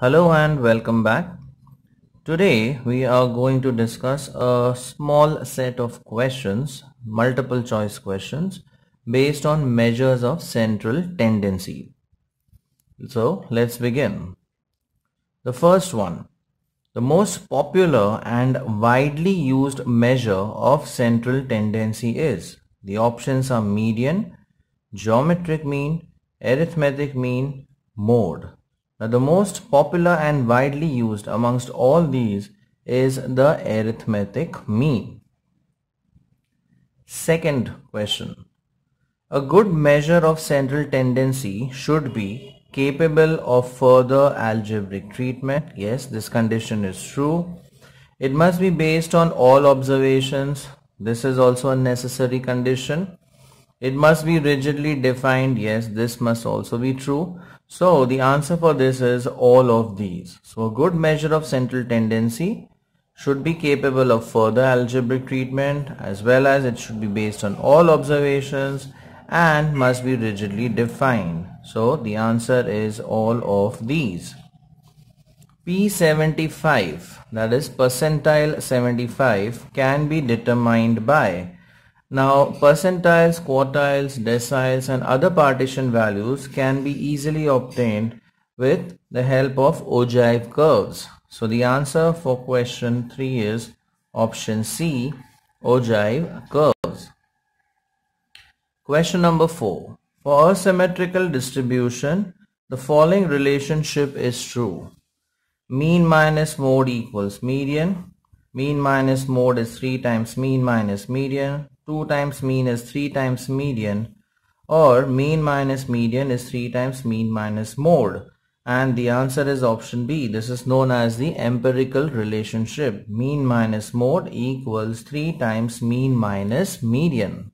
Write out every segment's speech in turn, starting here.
Hello and welcome back. Today we are going to discuss a small set of questions, multiple choice questions based on measures of central tendency. So let's begin. The first one, the most popular and widely used measure of central tendency is the options are median, geometric mean, arithmetic mean, mode. Now the most popular and widely used amongst all these is the arithmetic mean. Second question. A good measure of central tendency should be capable of further algebraic treatment. Yes, this condition is true. It must be based on all observations. This is also a necessary condition. It must be rigidly defined. Yes, this must also be true. So the answer for this is all of these. So a good measure of central tendency should be capable of further algebraic treatment as well as it should be based on all observations and must be rigidly defined. So the answer is all of these. P75 that is percentile 75 can be determined by now percentiles, quartiles, deciles and other partition values can be easily obtained with the help of ogive curves. So the answer for question 3 is option C, ogive curves. Question number 4. For a symmetrical distribution, the following relationship is true. Mean minus mode equals median. Mean minus mode is 3 times mean minus median. 2 times mean is 3 times median or mean minus median is 3 times mean minus mode and the answer is option B. This is known as the empirical relationship. Mean minus mode equals 3 times mean minus median.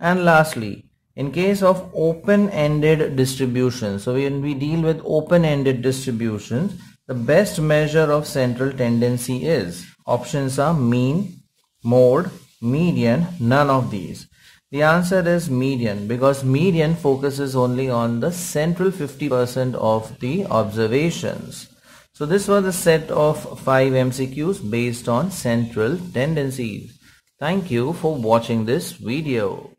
And lastly, in case of open-ended distribution, so when we deal with open-ended distributions, the best measure of central tendency is options are mean, mode, median, none of these? The answer is median because median focuses only on the central 50% of the observations. So this was a set of 5 MCQs based on central tendencies. Thank you for watching this video.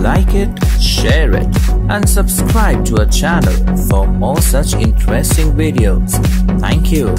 Like it, share it and subscribe to our channel for more such interesting videos. Thank you.